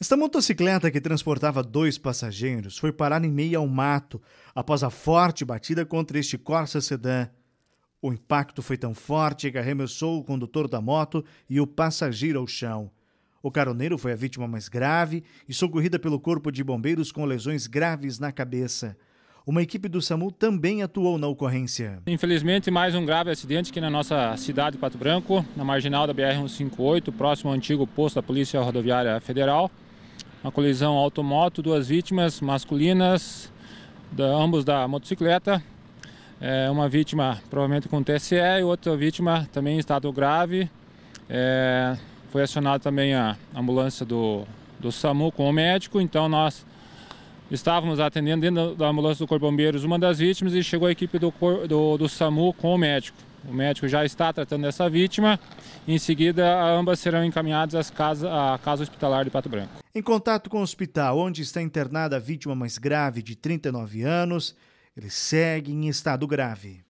Esta motocicleta que transportava dois passageiros foi parar em meio ao mato após a forte batida contra este Corsa sedã. O impacto foi tão forte que arremessou o condutor da moto e o passageiro ao chão. O caroneiro foi a vítima mais grave e socorrida pelo corpo de bombeiros com lesões graves na cabeça. Uma equipe do SAMU também atuou na ocorrência. Infelizmente, mais um grave acidente aqui na nossa cidade de Pato Branco, na marginal da BR-158, próximo ao antigo posto da Polícia Rodoviária Federal uma colisão automoto, duas vítimas masculinas, da, ambos da motocicleta. É, uma vítima provavelmente com TSE e outra vítima também em estado grave. É, foi acionada também a ambulância do, do SAMU com o médico, então nós estávamos atendendo dentro da ambulância do Corpo Bombeiros uma das vítimas e chegou a equipe do, do, do SAMU com o médico. O médico já está tratando dessa vítima. Em seguida, ambas serão encaminhadas à casa, à casa hospitalar de Pato Branco. Em contato com o hospital, onde está internada a vítima mais grave, de 39 anos, ele segue em estado grave.